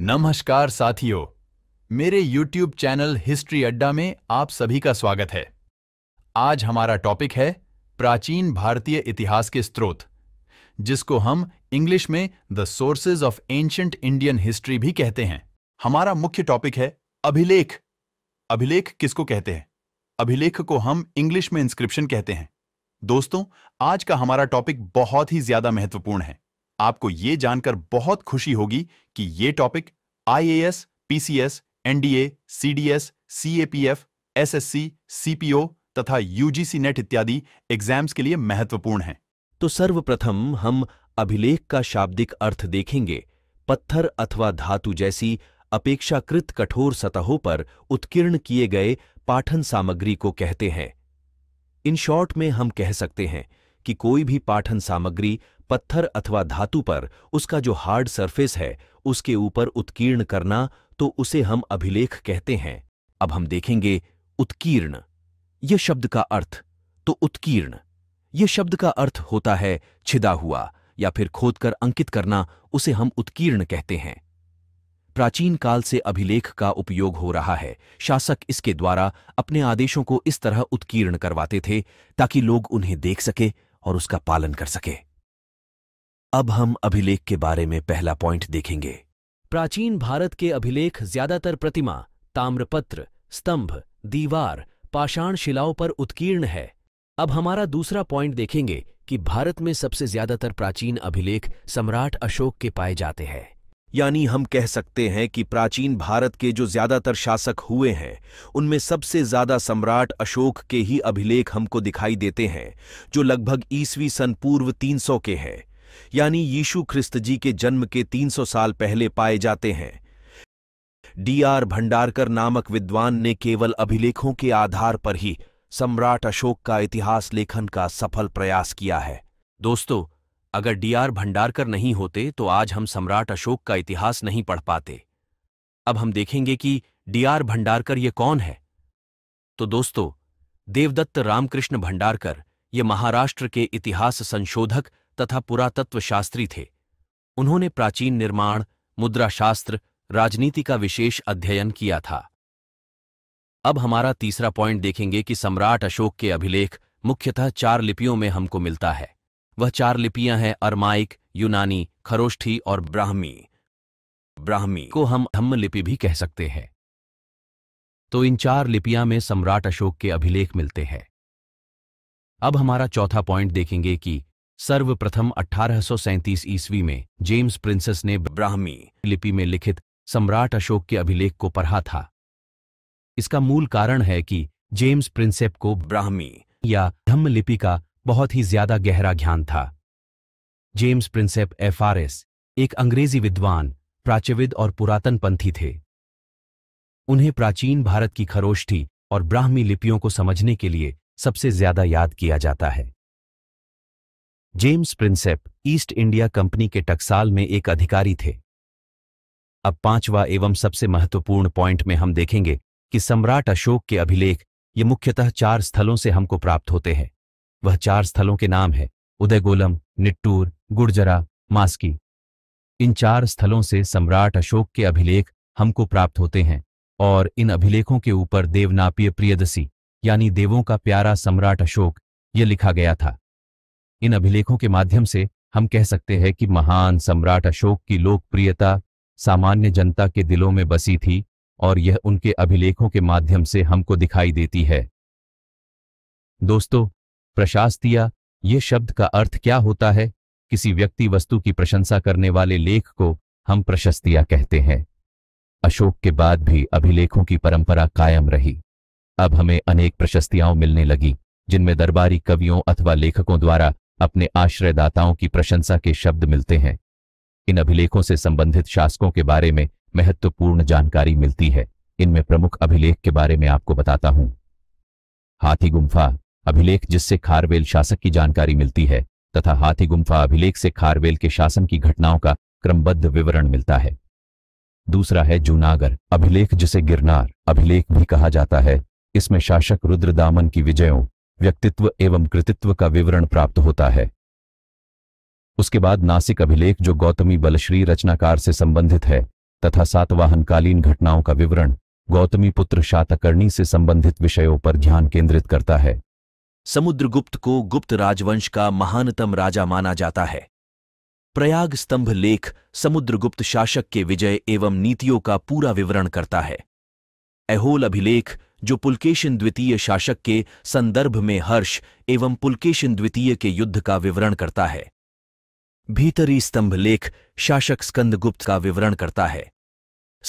नमस्कार साथियों मेरे YouTube चैनल हिस्ट्री अड्डा में आप सभी का स्वागत है आज हमारा टॉपिक है प्राचीन भारतीय इतिहास के स्रोत जिसको हम इंग्लिश में the sources of ancient Indian history भी कहते हैं हमारा मुख्य टॉपिक है अभिलेख अभिलेख किसको कहते हैं अभिलेख को हम इंग्लिश में इंस्क्रिप्शन कहते हैं दोस्तों आज का हमारा टॉपिक बहुत ही ज्यादा महत्वपूर्ण है आपको ये जानकर बहुत खुशी होगी कि ये topic IAS, PCS, NDA CDS CAPF SSC CPO तथा यूजीसी नेट इत्यादि एग्जाम्स के लिए महत्वपूर्ण है तो सर्वप्रथम हम अभिलेख का शाब्दिक अर्थ देखेंगे पत्थर अथवा धातु जैसी अपेक्षाकृत कठोर सतहों पर उत्कीर्ण किए गए पाठन सामग्री को कहते हैं इन शॉर्ट में हम कह सकते हैं कि कोई भी पाठन सामग्री पत्थर अथवा धातु पर उसका जो हार्ड सरफेस है उसके ऊपर उत्कीर्ण करना तो उसे हम अभिलेख कहते हैं अब हम देखेंगे उत्कीर्ण यह शब्द का अर्थ तो उत्कीर्ण यह शब्द का अर्थ होता है छिदा हुआ या फिर खोदकर अंकित करना उसे हम उत्कीर्ण कहते हैं प्राचीन काल से अभिलेख का उपयोग हो रहा है शासक इसके द्वारा अपने आदेशों को इस तरह उत्कीर्ण करवाते थे ताकि लोग उन्हें देख सके और उसका पालन कर सके अब हम अभिलेख के बारे में पहला पॉइंट देखेंगे प्राचीन भारत के अभिलेख ज्यादातर प्रतिमा ताम्रपत्र स्तंभ दीवार पाषाण शिलाओं पर उत्कीर्ण है अब हमारा दूसरा पॉइंट देखेंगे कि भारत में सबसे ज्यादातर प्राचीन अभिलेख सम्राट अशोक के पाए जाते हैं यानी हम कह सकते हैं कि प्राचीन भारत के जो ज्यादातर शासक हुए हैं उनमें सबसे ज्यादा सम्राट अशोक के ही अभिलेख हमको दिखाई देते हैं जो लगभग ईसवी सन पूर्व 300 के हैं यानी यीशु ख्रिस्त जी के जन्म के 300 साल पहले पाए जाते हैं डी आर भंडारकर नामक विद्वान ने केवल अभिलेखों के आधार पर ही सम्राट अशोक का इतिहास लेखन का सफल प्रयास किया है दोस्तों अगर डीआर भंडारकर नहीं होते तो आज हम सम्राट अशोक का इतिहास नहीं पढ़ पाते अब हम देखेंगे कि डीआर भंडारकर ये कौन है तो दोस्तों देवदत्त रामकृष्ण भंडारकर ये महाराष्ट्र के इतिहास संशोधक तथा पुरातत्व शास्त्री थे उन्होंने प्राचीन निर्माण मुद्राशास्त्र राजनीति का विशेष अध्ययन किया था अब हमारा तीसरा पॉइंट देखेंगे कि सम्राट अशोक के अभिलेख मुख्यतः चार लिपियों में हमको मिलता है वह चार लिपियां हैं अरमाइक यूनानी खरोष्ठी और ब्राह्मी ब्राह्मी को हम धम्म लिपि भी कह सकते हैं तो इन चार लिपियां में सम्राट अशोक के अभिलेख मिलते हैं अब हमारा चौथा पॉइंट देखेंगे कि सर्वप्रथम अठारह ईस्वी में जेम्स प्रिंसेस ने ब्राह्मी लिपि में लिखित सम्राट अशोक के अभिलेख को पढ़ा था इसका मूल कारण है कि जेम्स प्रिंसेप को ब्राह्मी या धम्म लिपि का बहुत ही ज्यादा गहरा ज्ञान था जेम्स प्रिंसेप एफआरएस एक अंग्रेजी विद्वान प्राच्यविद और पुरातन पंथी थे उन्हें प्राचीन भारत की खरोष्ठी और ब्राह्मी लिपियों को समझने के लिए सबसे ज्यादा याद किया जाता है James Prinsep East India company के टकसाल में एक अधिकारी थे अब पांचवा एवं सबसे महत्वपूर्ण पॉइंट में हम देखेंगे कि सम्राट अशोक के अभिलेख ये मुख्यतः चार स्थलों से हमको प्राप्त होते हैं वह चार स्थलों के नाम है उदयगोलम निट्टूर गुर्जरा मास्की इन चार स्थलों से सम्राट अशोक के अभिलेख हमको प्राप्त होते हैं और इन अभिलेखों के ऊपर देवनापीय प्रियदसी यानी देवों का प्यारा सम्राट अशोक यह लिखा गया था इन अभिलेखों के माध्यम से हम कह सकते हैं कि महान सम्राट अशोक की लोकप्रियता सामान्य जनता के दिलों में बसी थी और यह उनके अभिलेखों के माध्यम से हमको दिखाई देती है दोस्तों प्रशास्तिया ये शब्द का अर्थ क्या होता है किसी व्यक्ति वस्तु की प्रशंसा करने वाले लेख को हम प्रशस्तिया कहते हैं अशोक के बाद भी अभिलेखों की परंपरा कायम रही अब हमें अनेक प्रशस्तियां मिलने लगी जिनमें दरबारी कवियों अथवा लेखकों द्वारा अपने आश्रयदाताओं की प्रशंसा के शब्द मिलते हैं इन अभिलेखों से संबंधित शासकों के बारे में महत्वपूर्ण जानकारी मिलती है इनमें प्रमुख अभिलेख के बारे में आपको बताता हूं हाथी गुम्फा अभिलेख जिससे खारवेल शासक की जानकारी मिलती है तथा हाथी गुम्फा अभिलेख से खारवेल के शासन की घटनाओं का क्रमबद्ध विवरण मिलता है दूसरा है जूनागर अभिलेख जिसे गिरनार अभिलेख भी कहा जाता है इसमें शासक रुद्रदामन की विजयों व्यक्तित्व एवं कृतित्व का विवरण प्राप्त होता है उसके बाद नासिक अभिलेख जो गौतमी बलश्री रचनाकार से संबंधित है तथा सातवाहनकालीन घटनाओं का विवरण गौतमी पुत्र शातकर्णी से संबंधित विषयों पर ध्यान केंद्रित करता है समुद्रगुप्त को गुप्त राजवंश का महानतम राजा माना जाता है प्रयाग स्तंभ लेख समुद्रगुप्त शासक के विजय एवं नीतियों का पूरा विवरण करता है एहोल अभिलेख जो पुलकेशन द्वितीय शासक के संदर्भ में हर्ष एवं पुलकेशन द्वितीय के युद्ध का विवरण करता है भीतरी स्तंभ लेख शासक स्कंदगुप्त का विवरण करता है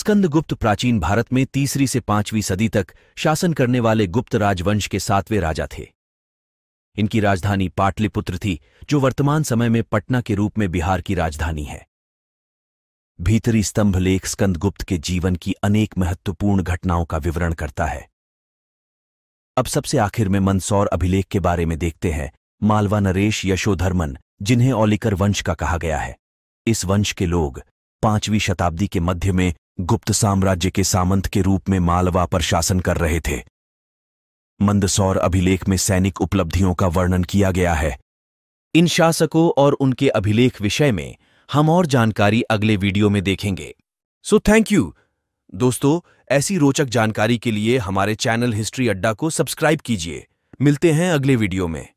स्कंदगुप्त प्राचीन भारत में तीसरी से पांचवीं सदी तक शासन करने वाले गुप्त राजवंश के सातवें राजा थे इनकी राजधानी पाटलिपुत्र थी जो वर्तमान समय में पटना के रूप में बिहार की राजधानी है भीतरी स्तंभ लेख स्कंदगुप्त के जीवन की अनेक महत्वपूर्ण घटनाओं का विवरण करता है अब सबसे आखिर में मंदसौर अभिलेख के बारे में देखते हैं मालवा नरेश यशोधर्मन जिन्हें ओलिकर वंश का कहा गया है इस वंश के लोग पांचवीं शताब्दी के मध्य में गुप्त साम्राज्य के सामंत के रूप में मालवा पर शासन कर रहे थे मंदसौर अभिलेख में सैनिक उपलब्धियों का वर्णन किया गया है इन शासकों और उनके अभिलेख विषय में हम और जानकारी अगले वीडियो में देखेंगे सो थैंक यू दोस्तों ऐसी रोचक जानकारी के लिए हमारे चैनल हिस्ट्री अड्डा को सब्सक्राइब कीजिए मिलते हैं अगले वीडियो में